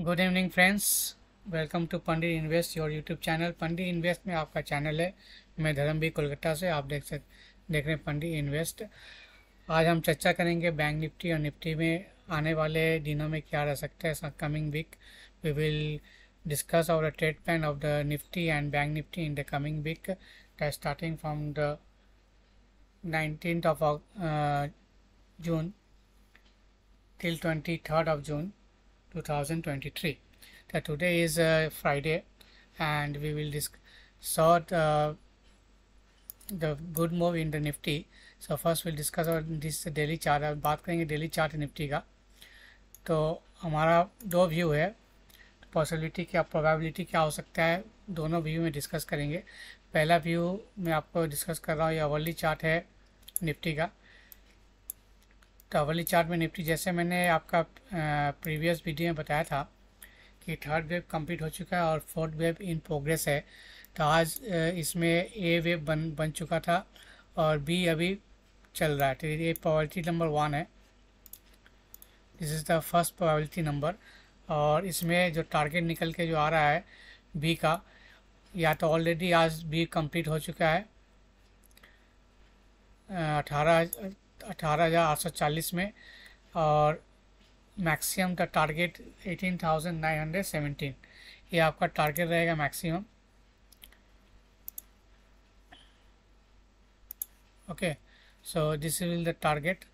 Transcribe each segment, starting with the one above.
Good evening friends welcome to Pandit Invest your YouTube channel Pandit Invest में आपका channel है मैं धर्म भी कोलकाता से आप देख सकते देख रहे हैं पंडित इन्वेस्ट आज हम चर्चा करेंगे बैंक निफ्टी और निफ्टी में आने वाले दिनों में क्या रह सकता है coming week we will discuss our trade plan of the Nifty and Bank Nifty in the coming week starting from the nineteen of June till twenty of June 2023 that today is uh, Friday and we will sort uh, the good move in the Nifty so first will discuss और this daily chart अब बात करेंगे daily chart Nifty का तो हमारा दो view है possibility क्या प्रोबेबिलिटी क्या हो सकता है दोनों व्यू में डिस्कस करेंगे पहला व्यू मैं आपको डिस्कस कर रहा हूँ ये अवर्ली चार्ट है निफ्टी का अवली चार्ट में निफ्टी जैसे मैंने आपका प्रीवियस वीडियो में बताया था कि थर्ड वेव कंप्लीट हो चुका है और फोर्थ वेव इन प्रोग्रेस है तो आज इसमें ए वेव बन बन चुका था और बी अभी चल रहा है तो ये प्रॉबलिटी नंबर वन है this is the first probability number और इसमें जो टारगेट निकल के जो आ रहा है बी का या तो ऑलरेडी आज बी कंप्लीट हो चुका है अठारह 18,840 में और मैक्सिमम का टारगेट 18,917 ये आपका टारगेट रहेगा maximum okay so this will the target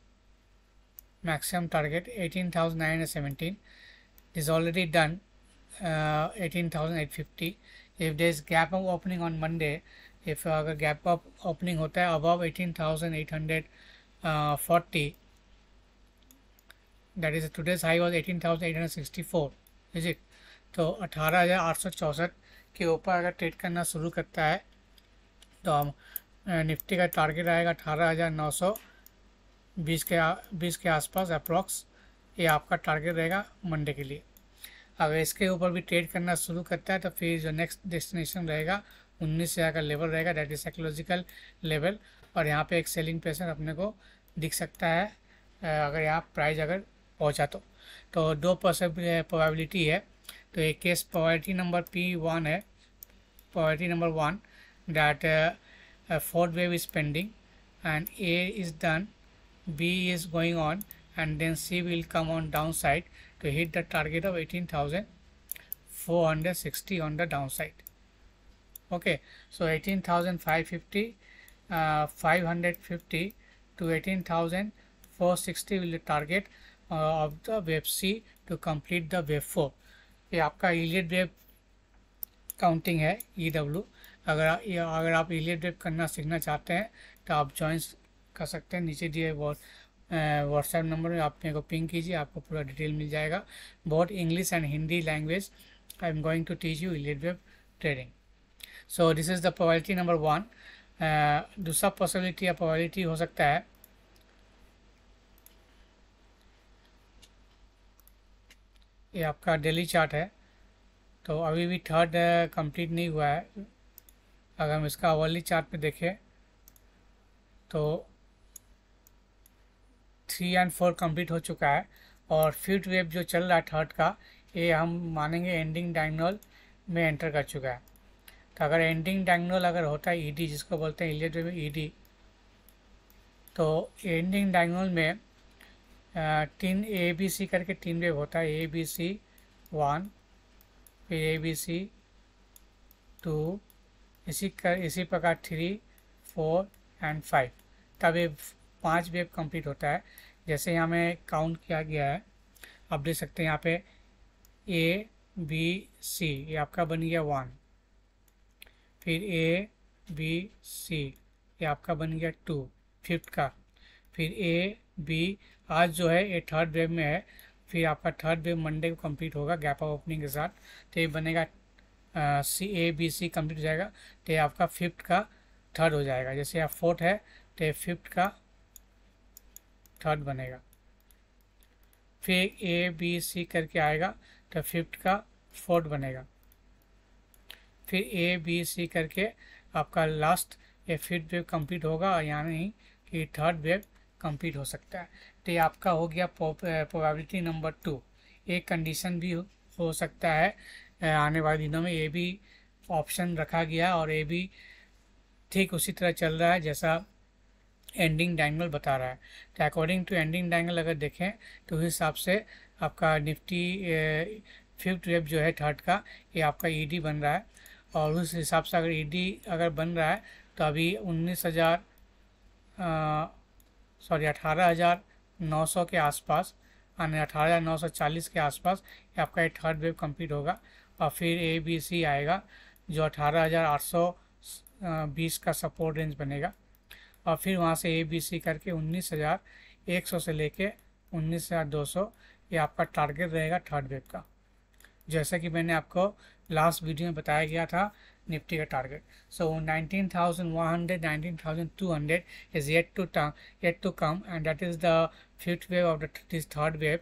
maximum target 18,917 is already done 18,850 if this gap of opening on Monday if अगर गैप ऑफ ओपनिंग होता है above hundred forty that is high 40 eighteen thousand eight hundred sixty four is it तो अठारह के ऊपर अगर trade करना शुरू करता है तो हम uh, निफ्टी का टारगेट आएगा अठारह हज़ार नौ सौ बीस के बीस के आसपास अप्रॉक्स ये आपका टारगेट रहेगा मंडे के लिए अगर इसके ऊपर भी ट्रेड करना शुरू करता है तो फिर जो नेक्स्ट डेस्टिनेशन रहेगा उन्नीस हज़ार का लेवल रहेगा डेट इज साइकोलॉजिकल लेवल और यहाँ पे एक सेलिंग प्रेशर अपने को दिख सकता है अगर यहाँ प्राइस अगर पहुँचा तो तो दो प्रोबेबिलिटी है तो एक case probability number P one है probability number one that fourth wave is pending and A is done B is going on and then C will come on downside to hit the target of eighteen thousand four hundred sixty on the downside okay so eighteen thousand five fifty 550 to 18,460 will be target uh, of the wave C to complete the wave 4. ये आपका Elliot web counting है ई e W अगर अगर आप Elliot web करना सीखना चाहते हैं तो आप ज्वाइंस कर सकते हैं नीचे दिए व्हाट्सएप नंबर में आप मेरे को पिंग कीजिए आपको पूरा डिटेल मिल जाएगा बहुत English and Hindi language I am going to teach you Elliott wave trading so this is the probability number one दूसरा पॉसिबिलिटी या प्रोबेबिलिटी हो सकता है ये आपका डेली चार्ट है तो अभी भी थर्ड कंप्लीट नहीं हुआ है अगर हम इसका अवर्ली चार्ट पे देखें तो थ्री एंड फोर कंप्लीट हो चुका है और फिफ्थ वेव जो चल रहा है थर्ड का ये हम मानेंगे एंडिंग डायगनल में एंटर कर चुका है तो अगर एंडिंग डायग्नल अगर होता है ईडी e जिसको बोलते हैं इलेट में ईडी e तो एंडिंग डायग्नल में तीन ए बी सी करके तीन वेव होता है ए बी सी वन फिर ए बी सी टू इसी कर इसी प्रकार थ्री फोर एंड फाइव तब ये पाँच वेव कंप्लीट होता है जैसे यहाँ में काउंट किया गया है आप देख सकते हैं यहाँ पे ए बी सी ये आपका बन गया वन फिर ए बी सी ये आपका बन गया टू फिफ्थ का फिर ए बी आज जो है ये थर्ड वेव में है फिर आपका थर्ड वेव मंडे को कंप्लीट होगा गैप ऑफ ओपनिंग के साथ तो ये बनेगा सी ए बी सी कंप्लीट हो जाएगा तो ये आपका फिफ्थ का थर्ड हो जाएगा जैसे आप फोर्थ है तो फिफ्थ का थर्ड बनेगा फिर ए बी सी करके आएगा तो फिफ्थ का फोर्थ बनेगा फिर ए बी सी करके आपका लास्ट ये फिफ्थ वेव कंप्लीट होगा यानी कि थर्ड वेव कंप्लीट हो सकता है तो ये आपका हो गया प्रोबेबिलिटी नंबर टू एक कंडीशन भी हो सकता है आने वाले दिनों में ये भी ऑप्शन रखा गया और ये भी ठीक उसी तरह चल रहा है जैसा एंडिंग डाइंगल बता रहा है तो अकॉर्डिंग टू एंडिंग डाइंगल अगर देखें तो उस हिसाब से आपका निफ्टी फिफ्थ वेब जो है थर्ड का ये आपका ईडी e बन रहा है और उस हिसाब से अगर ईडी e अगर बन रहा है तो अभी उन्नीस हज़ार सॉरी अठारह हज़ार नौ सौ के आसपास यानी अठारह हज़ार नौ सौ चालीस के आसपास आपका ये थर्ड वेव कंप्लीट होगा और फिर ए बी सी आएगा जो अठारह हज़ार आठ सौ बीस का सपोर्ट रेंज बनेगा और फिर वहाँ से ए बी सी करके उन्नीस हज़ार एक सौ से लेके उन्नीस हज़ार दो सौ ये आपका टारगेट रहेगा थर्ड वेव का जैसा कि मैंने आपको लास्ट वीडियो में बताया गया था निफ्टी का target so 19,100, 19,200 is yet to come yet to come and that is the fifth wave of this third wave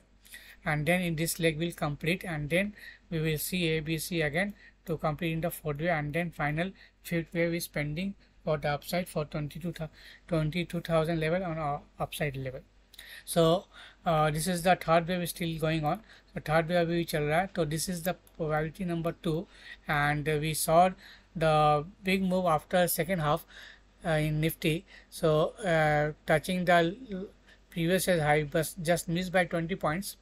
and then in this leg will complete and then we will see A B C again to complete in the fourth wave and then final fifth wave is pending for the upside for twenty two thousand level on upside level so uh, this is the third wave still going on so third wave abhi chal raha so this is the probability number 2 and uh, we saw the big move after second half uh, in nifty so uh, touching the previous high was just missed by 20 points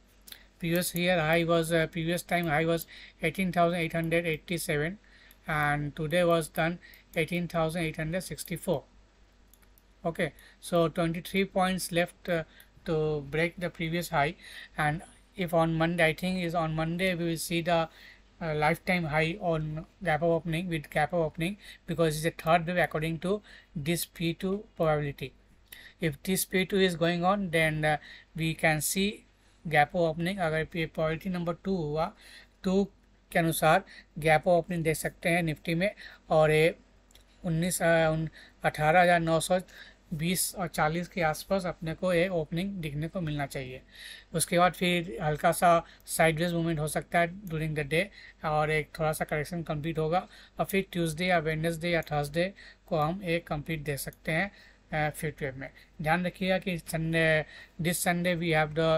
previous here high was uh, previous time high was 18887 and today was done 18864 okay so 23 points left uh, to break the previous high and if on Monday I think is on Monday we will see the uh, lifetime high on gap of opening with gap of opening because it's a third wave according to this P2 probability. If this P2 is going on then uh, we can see gap opening अगर probability number two हुआ two के अनुसार gap opening देख सकते हैं Nifty में और ये उन्नीस अठारह हज़ार नौ सौ बीस और चालीस के आसपास अपने को ये ओपनिंग दिखने को मिलना चाहिए उसके बाद फिर हल्का सा साइडवेज मूवमेंट हो सकता है ड्यूरिंग द डे और एक थोड़ा सा करेक्शन कंप्लीट होगा और फिर ट्यूसडे या वेडनेसडे या थर्सडे को हम एक कंप्लीट दे सकते हैं फिफ्थ वेब में ध्यान रखिएगा कि Sunday this Sunday we have the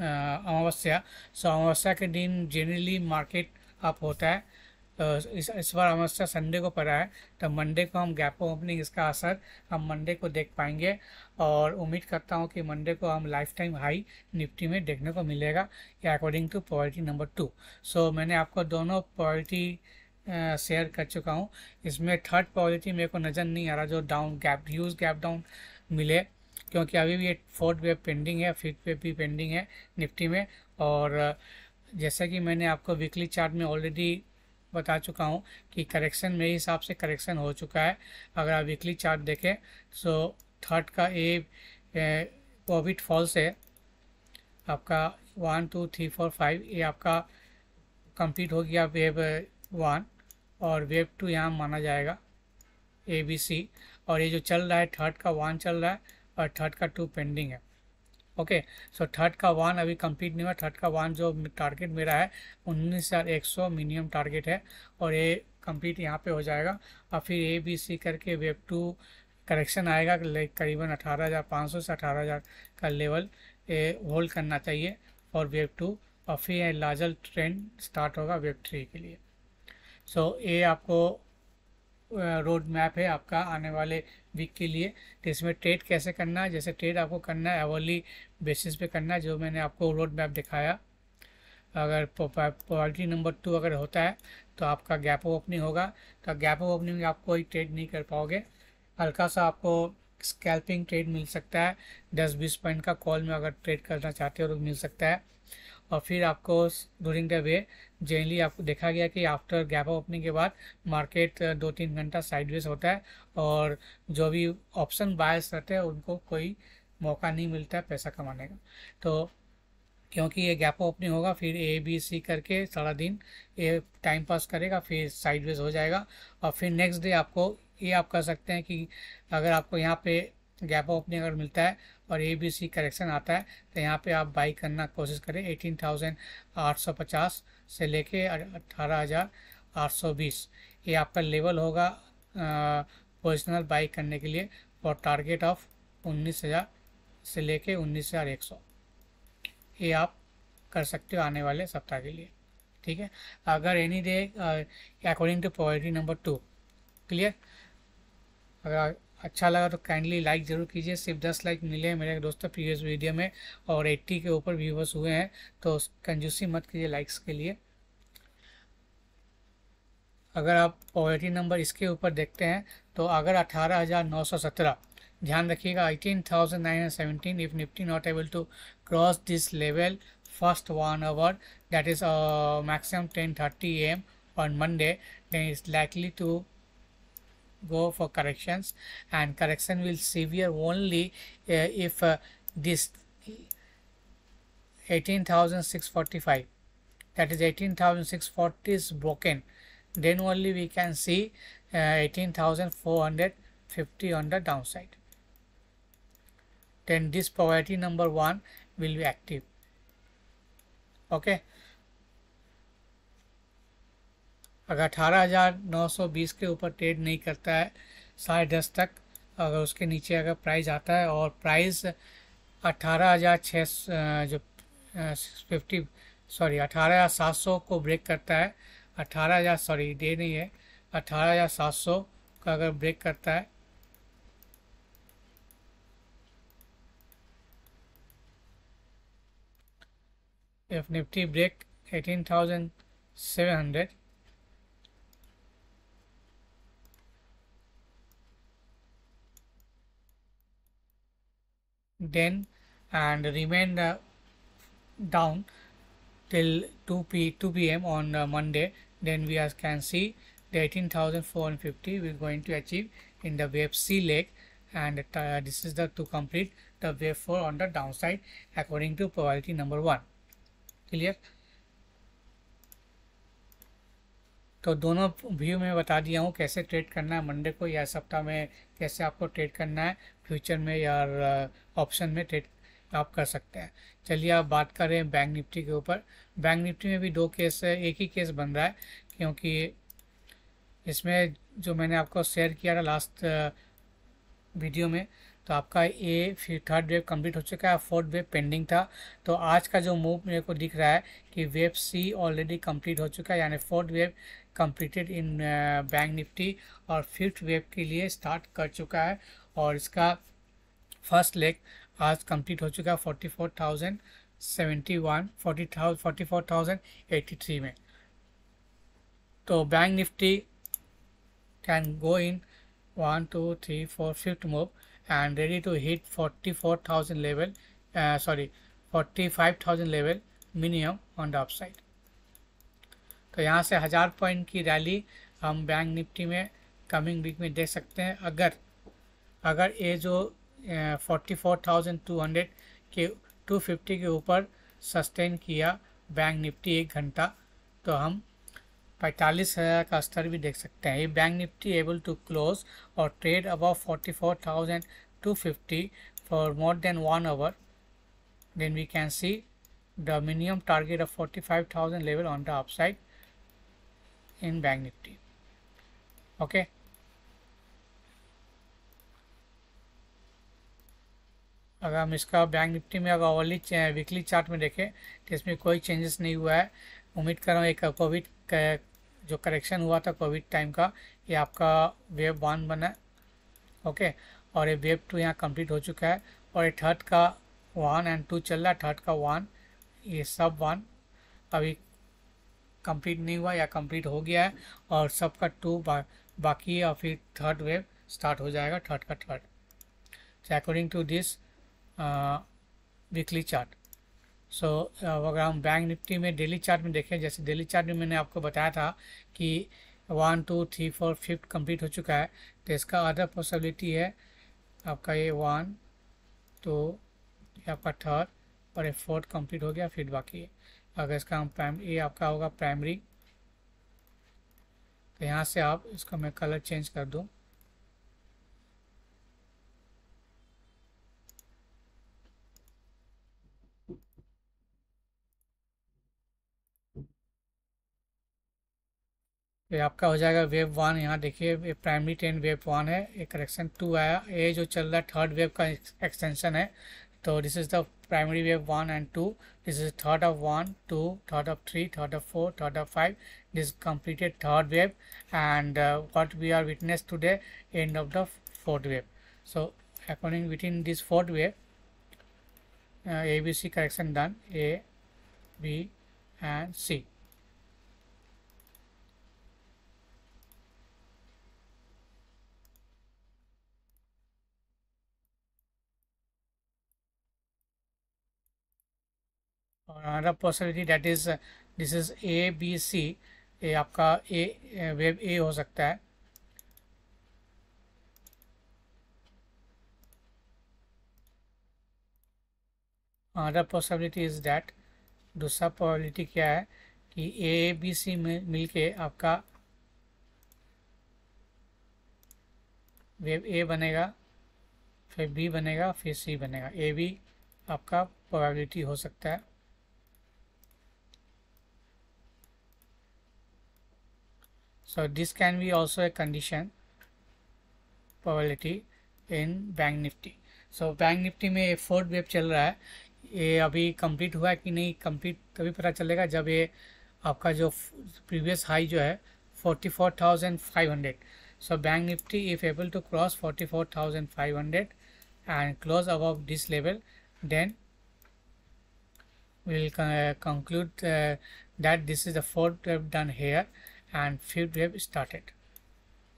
Amavasya so अमावस्या के दिन जनरली मार्केट अप होता है तो इस इस बार हम संडे को पड़ा है तो मंडे को हम गैपो ओपनिंग इसका असर हम मंडे को देख पाएंगे और उम्मीद करता हूँ कि मंडे को हम लाइफ टाइम हाई निफ्टी में देखने को मिलेगा या according to probability number two so मैंने आपको दोनों पॉवर्टी शेयर कर चुका हूँ इसमें थर्ड पॉवर्टी मेरे को नज़र नहीं आ रहा जो down gap use gap down मिले क्योंकि अभी भी ये फोर्थ वेव पेंडिंग है फिफ्थ वेव भी पेंडिंग है निफ्टी में और जैसा कि मैंने आपको वीकली चार्ट में ऑलरेडी बता चुका हूँ कि करेक्शन मेरे हिसाब से करेक्शन हो चुका है अगर आप वीकली चार्ट देखें सो थर्ड का ए कोविड फॉल्स है आपका one two three four five ये आपका कंप्लीट हो गया वेब वन और वेब टू यहाँ माना जाएगा ए बी सी और ये जो चल रहा है थर्ड का वन चल रहा है और थर्ड का टू पेंडिंग है ओके सो थर्ड का वन अभी कंप्लीट नहीं हुआ थर्ड का वन जो टारगेट मेरा है उन्नीस हज़ार एक सौ मिनिमम टारगेट है और ये कंप्लीट यहाँ पे हो जाएगा और फिर ए बी सी करके वेब टू करेक्शन आएगा लाइक करीबन अठारह हज़ार पाँच सौ से अठारह हज़ार का लेवल होल्ड करना चाहिए और वेब टू और फिर लाजल ट्रेंड स्टार्ट होगा वेब थ्री के लिए सो so, ये आपको रोड मैप है आपका आने वाले वीक के लिए तो इसमें ट्रेड कैसे करना है जैसे ट्रेड आपको करना है एवरली बेसिस पे करना है जो मैंने आपको रोड मैप दिखाया अगर पॉलिटी नंबर टू अगर होता है तो आपका गैप ऑफ ओपनिंग होगा तो गैप ऑफ ओपनिंग में आप कोई ट्रेड नहीं कर पाओगे हल्का सा आपको स्कैल्पिंग ट्रेड मिल सकता है दस बीस पॉइंट का कॉल में अगर ट्रेड करना चाहते हो तो मिल सकता है और फिर आपको डूरिंग द वे जनरली आपको देखा गया कि आफ्टर गैप ओपनिंग के बाद मार्केट दो तीन घंटा साइडवेज होता है और जो भी ऑप्शन बायस रहते हैं उनको कोई मौका नहीं मिलता पैसा कमाने का तो क्योंकि ये गैप ओपनिंग होगा फिर ए बी सी करके सारा दिन ये टाइम पास करेगा फिर साइडवेज हो जाएगा और फिर नेक्स्ट डे आपको ये आप कर सकते हैं कि अगर आपको यहाँ पे गैप ओपनिंग अगर मिलता है और ए बी सी करेक्शन आता है तो यहाँ पे आप बाई करना कोशिश करें एटीन थाउजेंड आठ सौ पचास से लेके अट्ठारह हज़ार आठ सौ बीस ये आपका लेवल होगा पोजिशनल बाई करने के लिए और टारगेट ऑफ उन्नीस हज़ार से लेके उन्नीस हज़ार एक सौ ये आप कर सकते हो आने वाले सप्ताह के लिए ठीक है अगर any day according to priority number two clear अगर अच्छा लगा तो काइंडली लाइक ज़रूर कीजिए सिर्फ दस लाइक मिले हैं मेरे दोस्तों प्रीवियस वीडियो में और एट्टी के ऊपर व्यूवर्स हुए हैं तो कंजूसी मत कीजिए लाइक्स के लिए अगर आप प्रायोरिटी नंबर इसके ऊपर देखते हैं तो अगर अठारह हज़ार नौ सौ सत्रह ध्यान रखिएगा 18,917 if Nifty not able to cross this level first one hour that is uh, maximum 10:30 a.m. on Monday then it's likely to go for corrections and correction will severe only uh, if uh, this 18,645 that is 18,640 is broken then only we can see 18,450 on the downside. then this poverty number one will be active okay अगर अठारह हज़ार नौ सौ बीस के ऊपर trade नहीं करता है साढ़े दस तक अगर उसके नीचे अगर प्राइस आता है और प्राइस अट्ठारह हज़ार छः जो फिफ्टी सॉरी अठारह हज़ार सात सौ को ब्रेक करता है अट्ठारह हज़ार सॉरी डे नहीं है अठारह हज़ार सात सौ का अगर ब्रेक करता है if nifty break 18700 then and remain uh, down till 2 p 2 pm on uh, monday then we as can see the 18450 we're going to achieve in the wave c leg and uh, this is the to complete the wave 4 on the downside according to probability number 1 clear तो दोनों view में बता दिया हूँ कैसे trade करना है Monday को या सप्ताह में कैसे आपको ट्रेड करना है फ्यूचर में या ऑप्शन uh, में ट्रेड आप कर सकते हैं चलिए आप बात करें बैंक निफ्टी के ऊपर बैंक निफ्टी में भी दो केस है एक ही केस बन रहा है क्योंकि इसमें जो मैंने आपको शेयर किया था लास्ट वीडियो uh, में तो आपका ये फिर थर्ड वेव कंप्लीट हो चुका है फोर्थ वेव पेंडिंग था तो आज का जो मूव मेरे को दिख रहा है कि वेव सी ऑलरेडी कंप्लीट हो चुका है यानी fourth wave completed in Bank Nifty और फिफ्थ वेव के लिए स्टार्ट कर चुका है और इसका फर्स्ट लेग आज कंप्लीट हो चुका है forty four thousand seventy one forty forty four thousand three में तो Bank Nifty can go in one two three four fifth move and ready to hit 44,000 level uh, sorry 45,000 level minimum on the upside तो यहाँ से हज़ार point की rally हम Bank Nifty में coming week में देख सकते हैं अगर अगर ये जो forty four thousand two hundred के टू फिफ्टी के ऊपर सस्टेन किया बैंक निफ्टी एक घंटा तो हम पैंतालीस हज़ार का स्तर भी देख सकते हैं ये Bank Nifty able to close और trade above forty four thousand two fifty for more than one hour then we can see the minimum target of forty five thousand level on the upside in Bank Nifty okay अगर हम इसका bank Nifty में अगर overly weekly chart में देखें तो इसमें कोई चेंजेस नहीं हुआ है उम्मीद कर रहा हूँ एक कोविड जो करेक्शन हुआ था कोविड टाइम का ये आपका वेब वन बना ओके और ये वेब टू यहाँ कंप्लीट हो चुका है और ये थर्ड का वन एंड टू चल रहा है थर्ड का वन ये सब वन अभी कंप्लीट नहीं हुआ या कंप्लीट हो गया है और सबका टू बा, बाकी और फिर थर्ड वेब स्टार्ट हो जाएगा थर्ड का third according to this weekly chart so uh, अगर हम बैंक निफ्टी में डेली चार्ट में देखें जैसे डेली चार्ट में मैंने आपको बताया था कि one two three four fifth complete हो चुका है तो इसका अदर पॉसिबिलिटी है आपका ये वन टू तो आपका थर्ड और ये फोर्थ कंप्लीट हो गया फिर बाकी है अगर इसका हम प्राइम ये आपका होगा प्राइमरी तो यहाँ से आप इसको मैं कलर चेंज कर दूँ ये आपका हो जाएगा वेब वन यहाँ देखिए ये प्राइमरी टेन वेब वन है ये करेक्शन टू आया ये जो चल रहा है थर्ड वेब का एक्सटेंशन है तो this is the primary wave one and two this is third of one two third of three third of four third of five this completed third wave and what we are witness today end of the fourth wave so according within this fourth wave A B C correction done A B and C rough personality that is this is A B C ये आपका ए web A हो सकता है other possibility is that दूसरा possibility क्या है कि ए B सी में के आपका वेब ए बनेगा फिर बी बनेगा फिर सी बनेगा ए बी आपका प्रोबेबिलिटी हो सकता है so this can be also a condition probability in Bank Nifty so Bank Nifty में ये फोर्थ वेव चल रहा है ये अभी कंप्लीट हुआ कि नहीं कंप्लीट तभी पता चलेगा जब ये आपका जो प्रीवियस हाई जो है forty four thousand five hundred so Bank Nifty if able to cross forty four thousand five hundred and close about this level then we'll uh, conclude uh, that this is the fourth wave done here and fifth wave started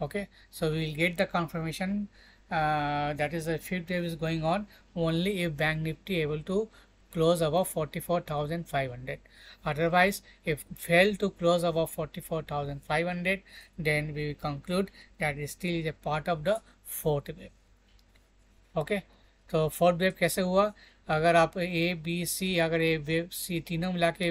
okay so we will get the confirmation uh, that is the fifth wave is going on only if bank nifty able to close above 44500 otherwise if fail to close above 44500 then we conclude that it still is a part of the fourth wave okay so fourth wave कैसे हुआ अगर आप ABC, B C अगर ए wave सी तीनों मिला के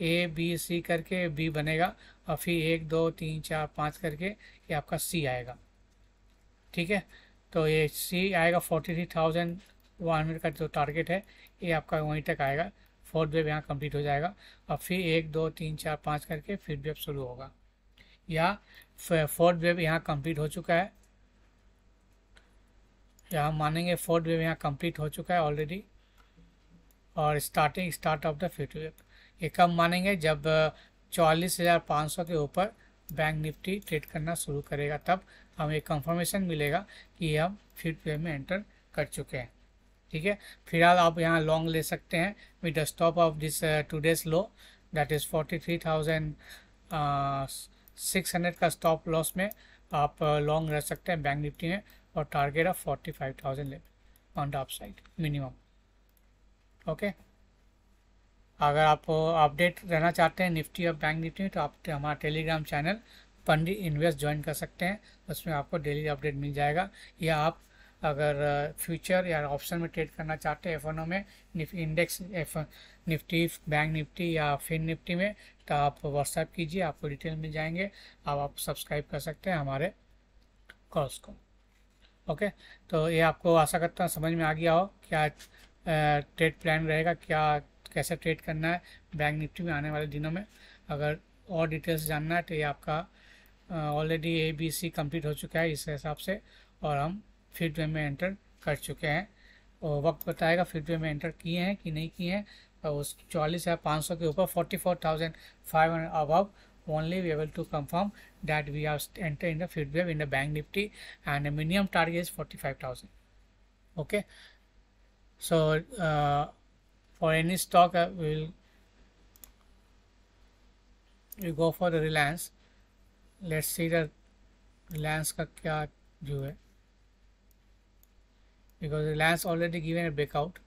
ए B C करके B बनेगा और फिर एक दो तीन चार पाँच करके ये आपका सी आएगा ठीक है तो ये सी आएगा forty three thousand one hundred का जो टारगेट है ये आपका वहीं तक आएगा फोर्थ वेब यहाँ कंप्लीट हो जाएगा और फिर एक दो तीन चार पाँच करके फिफ्थ वेब शुरू होगा या फोर्थ वेब यहाँ कंप्लीट हो चुका है या हम मानेंगे फोर्थ वेब यहाँ कंप्लीट हो चुका है ऑलरेडी और starting start of the fifth wave ये कब मानेंगे जब चौवालीस हज़ार पाँच सौ के ऊपर बैंक निफ्टी ट्रेड करना शुरू करेगा तब हमें कंफर्मेशन मिलेगा कि हम फिर पे में एंटर कर चुके हैं ठीक है फिलहाल आप यहाँ लॉन्ग ले सकते हैं with the stop of this two days low that is forty three thousand six hundred का स्टॉप लॉस में आप लॉन्ग uh, रह सकते हैं बैंक निफ्टी में और target of forty five thousand on the side minimum okay अगर आप अपडेट रहना चाहते हैं निफ्टी और बैंक निफ्टी तो आप हमारा Telegram channel Pandit Invest join कर सकते हैं उसमें आपको डेली अपडेट मिल जाएगा या आप अगर फ्यूचर या ऑप्शन में ट्रेड करना चाहते हैं एफ में index F Nifty Bank Nifty या फिन निफ्टी में तो आप व्हाट्सएप कीजिए आपको डिटेल मिल जाएंगे अब आप सब्सक्राइब कर सकते हैं हमारे कॉल्स को ओके तो ये आपको आशा करता हूँ समझ में आ गया हो क्या ट्रेड प्लान रहेगा क्या कैसे ट्रेड करना है बैंक निफ्टी में आने वाले दिनों में अगर और डिटेल्स जानना है तो ये आपका already A B C complete हो चुका है इस हिसाब से और हम फीड वे में एंटर कर चुके हैं और वक्त बताएगा फीड वे में एंटर किए हैं कि नहीं किए हैं और उस चौलीस या पाँच सौ के ऊपर forty four thousand five hundred above only we able to confirm that we are enter in the feed wave in the Bank Nifty and minimum target is forty five thousand okay so for any stock uh, we will we go for the reliance let's see the reliance ka kya because reliance already given a breakout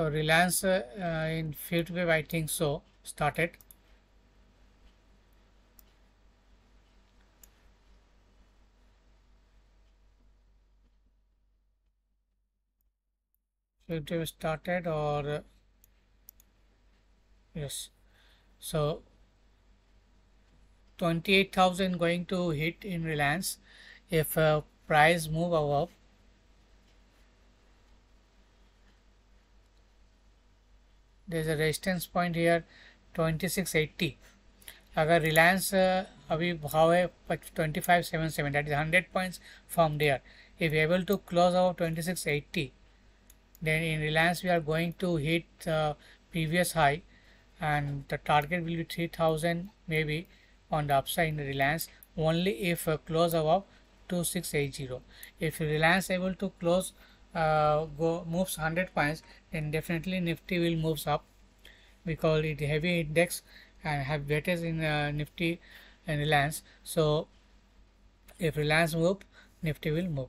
So Reliance uh, in field wave, I think so, started. Fifth wave started or uh, yes, so 28,000 going to hit in Reliance if uh, price move above there is a resistance point here 2680 अगर Reliance uh, अभी भाव है 2577 that is 100 points from there if able to close above 2680 then in reliance we are going to hit uh, previous high and the target will be 3000 maybe on the upside in the reliance only if uh, close above 2680 if reliance able to close uh, go moves 100 points then definitely nifty will moves up we call it heavy index and have weightage in uh, nifty and reliance so if reliance move nifty will move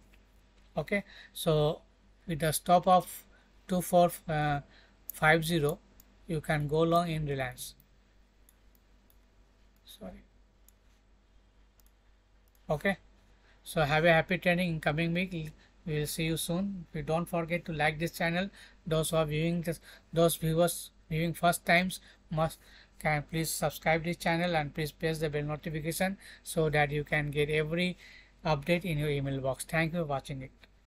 okay so with the stop of 2450 uh, you can go long in reliance sorry okay so have a happy trading in coming week we will see you soon We don't forget to like this channel those who are viewing this those viewers viewing first times must can please subscribe this channel and please press the bell notification so that you can get every update in your email box thank you for watching it